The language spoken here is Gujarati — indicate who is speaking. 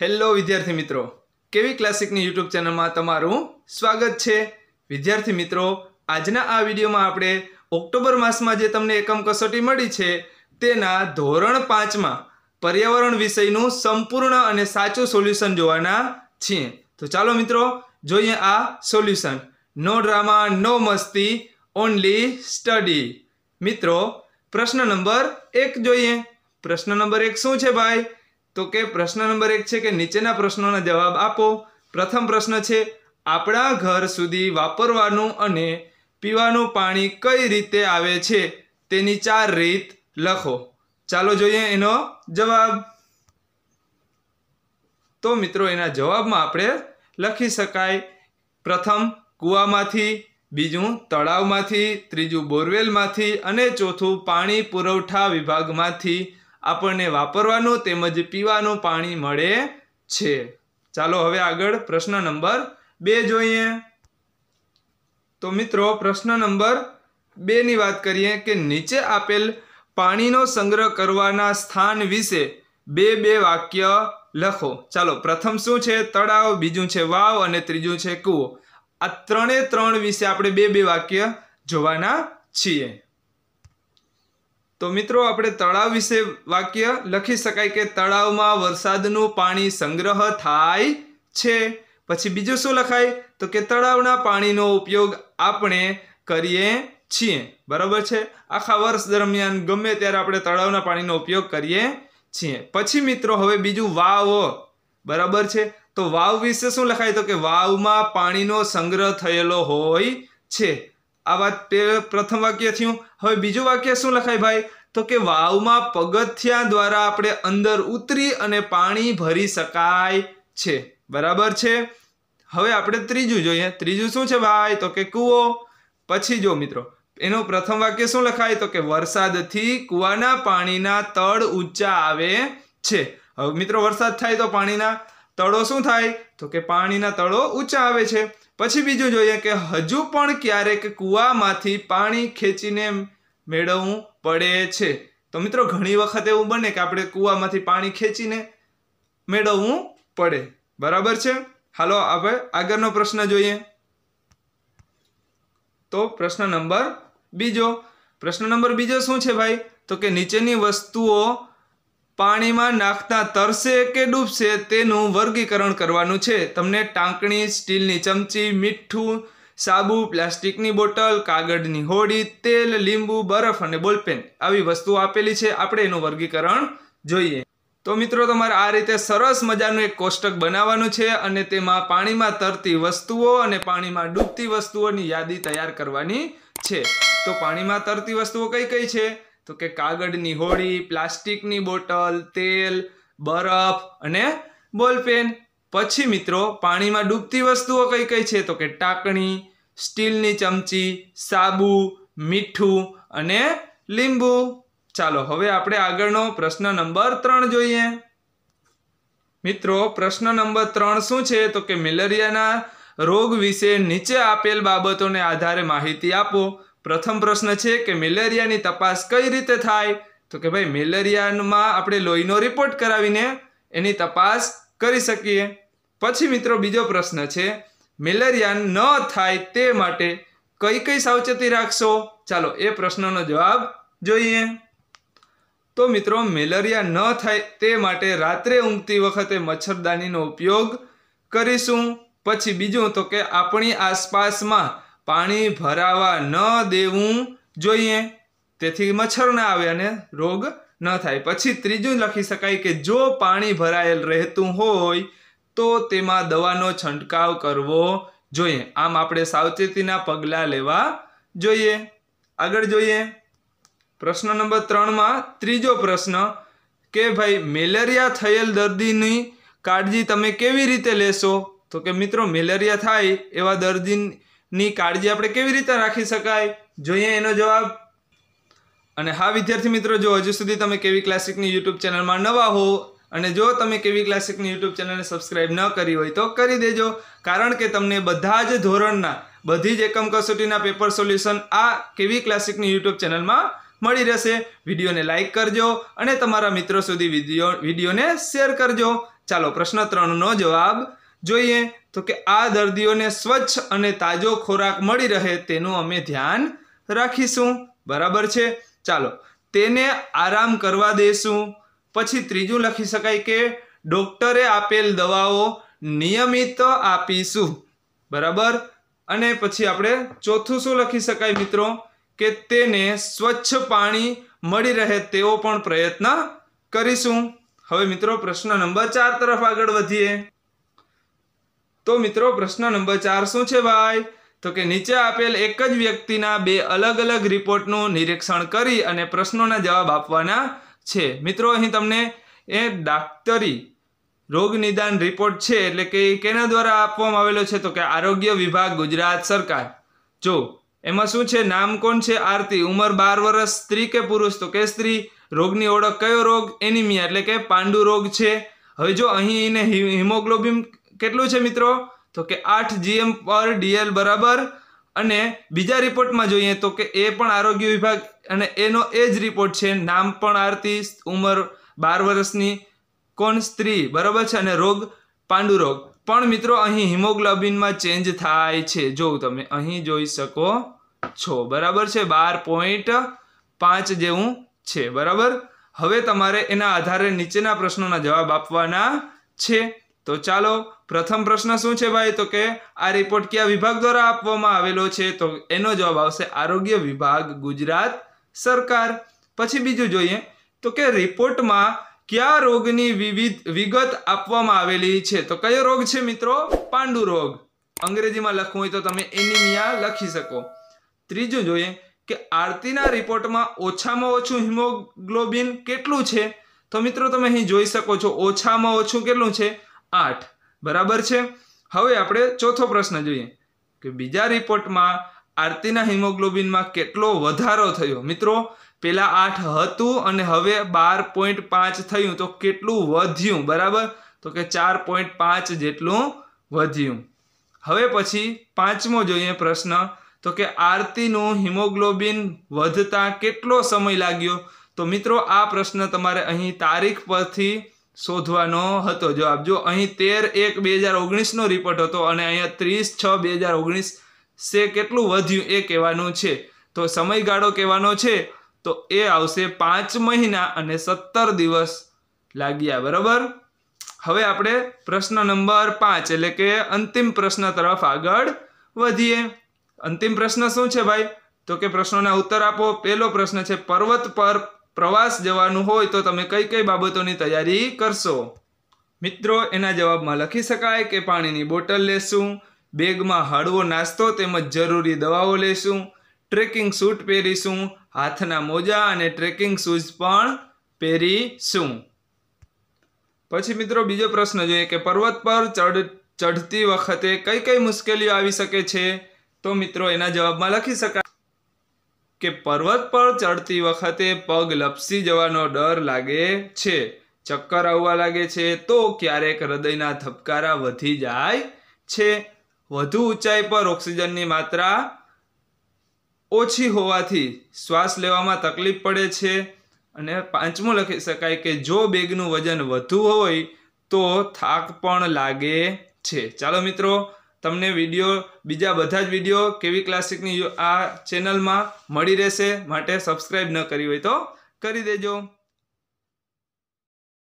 Speaker 1: હેલો વિદ્યાર્થી મિત્રો કેવી ક્લાસિકની યુટ્યુબ ચેનલમાં તમારું સ્વાગત છે વિદ્યાર્થી મિત્રો આજના આ વિડીયોમાં આપણે ઓક્ટોબર માસમાં જે તમને એકમ કસોટી મળી છે તેના ધોરણ પાંચમાં પર્યાવરણ વિષયનું સંપૂર્ણ અને સાચું સોલ્યુશન જોવાના છીએ તો ચાલો મિત્રો જોઈએ આ સોલ્યુશન નો ડ્રામા નો મસ્તી ઓનલી સ્ટડી મિત્રો પ્રશ્ન નંબર એક જોઈએ પ્રશ્ન નંબર એક શું છે ભાઈ તો કે પ્રશ્ન નંબર એક છે કે નીચેના પ્રશ્નોના જવાબ આપો પ્રથમ પ્રશ્ન છે આપણા ઘર સુધી વાપરવાનું અને પીવાનું પાણી કઈ રીતે આવે છે તેની ચાર રીત લખો ચાલો જોઈએ એનો જવાબ તો મિત્રો એના જવાબમાં આપણે લખી શકાય પ્રથમ કૂવામાંથી બીજું તળાવમાંથી ત્રીજું બોરવેલમાંથી અને ચોથું પાણી પુરવઠા વિભાગમાંથી આપણને વાપરવાનું તેમજ પીવાનું પાણી મળે છે ચાલો હવે આગળ પ્રશ્ન નંબર બે જોઈએ તો મિત્રો પ્રશ્ન નંબર બેની વાત કરીએ કે નીચે આપેલ પાણીનો સંગ્રહ કરવાના સ્થાન વિશે બે બે વાક્ય લખો ચાલો પ્રથમ શું છે તળાવ બીજું છે વાવ અને ત્રીજું છે કૂવો આ ત્રણે ત્રણ વિશે આપણે બે બે વાક્ય જોવાના છીએ તો મિત્રો આપણે તળાવ વિશે વાક્ય લખી શકાય કે તળાવમાં વરસાદનું પાણી સંગ્રહ થાય છે પછી બીજું શું લખાય તો કે તળાવના પાણીનો ઉપયોગ આપણે કરીએ છીએ બરાબર છે આખા વર્ષ દરમિયાન ગમે ત્યારે આપણે તળાવના પાણીનો ઉપયોગ કરીએ છીએ પછી મિત્રો હવે બીજું વાવ બરાબર છે તો વાવ વિશે શું લખાય તો કે વાવમાં પાણીનો સંગ્રહ થયેલો હોય છે આ વાત પ્રથમ વાક્ય થયું હવે બીજું વાક્ય શું લખાય ભાઈ તો કે વાવમાં પગથિયા દ્વારા આપણે અંદર ઉતરી અને પાણી ભરી શકાય છે બરાબર છે હવે આપણે ત્રીજું જોઈએ ત્રીજું શું છે ભાઈ તો કે કૂવો પછી જો મિત્રો એનું પ્રથમ વાક્ય શું લખાય તો કે વરસાદથી કૂવાના પાણીના તળ ઊંચા આવે છે હવે મિત્રો વરસાદ થાય તો પાણીના તળો શું થાય તો કે પાણીના તળો ઊંચા આવે છે પછી બીજું જોઈએ કે હજુ પણ ક્યારેક કૂવામાંથી પાણી ખેંચીને મેળવવું પડે છે તો મિત્રો ઘણી વખત એવું બને કે આપણે કૂવામાંથી પાણી ખેંચીને મેળવવું પડે બરાબર છે હાલો આપણે આગળનો પ્રશ્ન જોઈએ તો પ્રશ્ન નંબર બીજો પ્રશ્ન નંબર બીજો શું છે ભાઈ તો કે નીચેની વસ્તુઓ પાણીમાં નાખતા તરશે કે ડૂબશે તેનું વર્ગીકરણ કરવાનું છે તમને ટાંકણી સ્ટીલની ચમચી મીઠું સાબુ પ્લાસ્ટિકની બોટલ કાગળની હોડી તેલ લીંબુ બરફ અને બોલપેન આવી વસ્તુઓ આપેલી છે આપણે એનું વર્ગીકરણ જોઈએ તો મિત્રો તમારે આ રીતે સરસ મજાનું એક કોષ્ટક બનાવવાનું છે અને તેમાં પાણીમાં તરતી વસ્તુઓ અને પાણીમાં ડૂબતી વસ્તુઓની યાદી તૈયાર કરવાની છે તો પાણીમાં તરતી વસ્તુઓ કઈ કઈ છે તો કે કાગળની હોળી પ્લાસ્ટિકની બોટલ તેલ બરફ અને બોલપેન પછી મિત્રો પાણીમાં ડૂબતી વસ્તુઓ કઈ કઈ છે તો કે ટાંકણી સ્ટીલની ચમચી સાબુ મીઠું અને લીંબુ ચાલો હવે આપણે આગળનો પ્રશ્ન નંબર ત્રણ જોઈએ મિત્રો પ્રશ્ન નંબર ત્રણ શું છે તો કે મેલેરિયાના રોગ વિશે નીચે આપેલ બાબતોને આધારે માહિતી આપો પ્રથમ પ્રશ્ન છે કે મેલેરિયાની તપાસ કઈ રીતે થાય તો કે ભાઈ મેલેરિયામાં આપણે લોહીનો રિપોર્ટ કરાવીને એની તપાસ કરી શકીએ પછી મિત્રો બીજો પ્રશ્ન છે મેલેરિયા ન થાય તે માટે કઈ કઈ સાવચેતી રાખશો ચાલો એ પ્રશ્નનો જવાબ જોઈએ તો મિત્રો મેલેરિયા ન થાય તે માટે રાત્રે ઊંઘતી વખતે મચ્છરદાનીનો ઉપયોગ કરીશું પછી બીજું તો કે આપણી આસપાસમાં પાણી ભરાવા ન દેવું જોઈએ તેથી મચ્છર ના આવે અને રોગ ન થાય પછી ત્રીજું લખી શકાય કે જો પાણી ભરાયેલ રહેતું હોય તો તેમાં દવાનો છંટકાવ કરવો જોઈએ આમ આપણે સાવચેતીના પગલાં લેવા જોઈએ આગળ જોઈએ પ્રશ્ન નંબર ત્રણમાં ત્રીજો પ્રશ્ન કે ભાઈ મેલેરિયા થયેલ દર્દીની કાળજી તમે કેવી રીતે લેશો તો કે મિત્રો મેલેરિયા થાય એવા દર્દી ની કાળજી આપણે કેવી રીતે રાખી શકાય જોઈએ એનો જવાબ અને હા વિદ્યાર્થી મિત્રો જો હજુ સુધી તમે કેવી ક્લાસિકની યુટ્યુબ ચેનલમાં નવા હો અને જો તમે કેવી ક્લાસિકની યુટ્યુબ ચેનલને સબસ્ક્રાઇબ ન કરી હોય તો કરી દેજો કારણ કે તમને બધા જ ધોરણના બધી જ એકમ કસોટીના પેપર સોલ્યુશન આ કેવી ક્લાસિકની યુટ્યુબ ચેનલમાં મળી રહેશે વિડીયોને લાઇક કરજો અને તમારા મિત્રો સુધી વિડીયો વિડીયોને શેર કરજો ચાલો પ્રશ્ન ત્રણનો જવાબ જોઈએ તો કે આ દર્દીઓને સ્વચ્છ અને તાજો ખોરાક મળી રહે તેનું અમે ધ્યાન રાખીશું બરાબર છે ચાલો તેને આરામ કરવા દઈશું પછી ત્રીજું લખી શકાય કે ડોક્ટરે આપેલ દવાઓ નિયમિત આપીશું બરાબર અને પછી આપણે ચોથું શું લખી શકાય મિત્રો કે તેને સ્વચ્છ પાણી મળી રહે તેવો પણ પ્રયત્ન કરીશું હવે મિત્રો પ્રશ્ન નંબર ચાર તરફ આગળ વધીએ તો મિત્રો પ્રશ્ન નંબર ચાર શું છે ભાઈ તો કે નીચે આપેલ એક જ વ્યક્તિના બે અલગ અલગ રિપોર્ટનું નિરીક્ષણ કરી અને પ્રશ્નોના જવાબ આપવાના છે મિત્રો અહીં તમને એ ડાક્ટરી રોગ નિદાન રિપોર્ટ છે એટલે કે કેના દ્વારા આપવામાં આવેલો છે તો કે આરોગ્ય વિભાગ ગુજરાત સરકાર જો એમાં શું છે નામ કોણ છે આરતી ઉંમર બાર વર્ષ સ્ત્રી કે પુરુષ તો કે સ્ત્રી રોગની ઓળખ કયો રોગ એનિમિયા એટલે કે પાંડુ રોગ છે હવે જો અહીં એને હિમોગ્લોબિન કેટલું છે મિત્રો તો કે આઠ જીએમ પર ડીએલ બરાબર અને બીજા રિપોર્ટમાં જોઈએ તો કે એ પણ આરોગ્ય વિભાગ અને એનો એ જ રિપોર્ટ છે નામ પણ આરતી ઉંમર બાર વર્ષની કોણ સ્ત્રી બરાબર છે અને રોગ પાંડુરોગ પણ મિત્રો અહીં હિમોગ્લોબિનમાં ચેન્જ થાય છે જો તમે અહીં જોઈ શકો છો બરાબર છે બાર પોઈન્ટ પાંચ જેવું છે બરાબર હવે તમારે એના આધારે નીચેના પ્રશ્નોના જવાબ આપવાના છે તો ચાલો પ્રથમ પ્રશ્ન શું છે ભાઈ તો કે આ રિપોર્ટ કયા વિભાગ દ્વારા આપવામાં આવેલો છે તો એનો જવાબ આવશે આરોગ્ય વિભાગ ગુજરાત સરકાર પછી બીજો જોઈએ તો કે રિપોર્ટમાં કયા રોગની વિવિત વિગત આપવામાં આવેલી છે તો કયો રોગ છે મિત્રો પાંડુ રોગ અંગ્રેજીમાં લખું તો તમે એનિમિયા લખી શકો ત્રીજો જોઈએ કે આર્ટીના રિપોર્ટમાં ઓછામાં ઓછું હિમોગ્લોબિન કેટલું છે તો મિત્રો તમે અહીં જોઈ શકો છો ઓછામાં ઓછું કેટલું છે આઠ બરાબર છે હવે આપણે ચોથો પ્રશ્ન જોઈએ કે બીજા રિપોર્ટમાં આરતીના હિમોગ્લોબિનમાં કેટલો વધારો થયો મિત્રો પહેલાં આઠ હતું અને હવે બાર પોઈન્ટ પાંચ થયું તો કેટલું વધ્યું બરાબર તો કે ચાર પોઈન્ટ પાંચ જેટલું વધ્યું હવે પછી પાંચમો જોઈએ પ્રશ્ન તો કે આરતીનું હિમોગ્લોબિન વધતા કેટલો સમય લાગ્યો તો મિત્રો આ પ્રશ્ન તમારે અહીં તારીખ પરથી શોધવાનો હતો જવાબ જો અહીં તેર એક બે હજાર ઓગણીસનો રિપોર્ટ હતો અને અહીંયા ત્રીસ છ બે હજાર ઓગણીસ સે કેટલું વધ્યું એ કહેવાનું છે તો સમયગાળો કહેવાનો છે તો એ આવશે પાંચ મહિના અને સત્તર દિવસ લાગ્યા બરાબર હવે આપણે પ્રશ્ન નંબર પાંચ એટલે કે અંતિમ પ્રશ્ન તરફ આગળ વધીએ અંતિમ પ્રશ્ન શું છે ભાઈ તો કે પ્રશ્નોના ઉત્તર આપો પહેલો પ્રશ્ન છે પર્વત પર પ્રવાસ જવાનું હોય તો તમે કઈ કઈ બાબતોની તૈયારી કરશો મિત્રો એના જવાબમાં લખી શકાય કે પાણીની બોટલ લેશું બેગમાં હળવો નાસ્તો તેમજ જરૂરી દવાઓ લેશું ટ્રેકિંગ સૂટ પહેરીશું હાથના મોજા અને ટ્રેકિંગ શૂઝ પણ પહેરીશું પછી મિત્રો બીજો પ્રશ્ન જોઈએ કે પર્વત પર ચડ ચઢતી વખતે કઈ કઈ મુશ્કેલીઓ આવી શકે છે તો મિત્રો એના જવાબમાં લખી શકાય કે પર્વત પર ચડતી વખતે પગ લપસી જવાનો ડર લાગે છે ચક્કર આવવા લાગે છે તો ક્યારેક હૃદયના ધબકારા વધી જાય છે વધુ ઊંચાઈ પર ઓક્સિજનની માત્રા ઓછી હોવાથી શ્વાસ લેવામાં તકલીફ પડે છે અને પાંચમું લખી શકાય કે જો બેગનું વજન વધુ હોય તો થાક પણ લાગે છે ચાલો મિત્રો તમને વિડીયો બીજા બધા જ વિડીયો કેવી ક્લાસિકની આ ચેનલમાં મળી રહેશે માટે સબસ્ક્રાઈબ ન કરી હોય તો કરી દેજો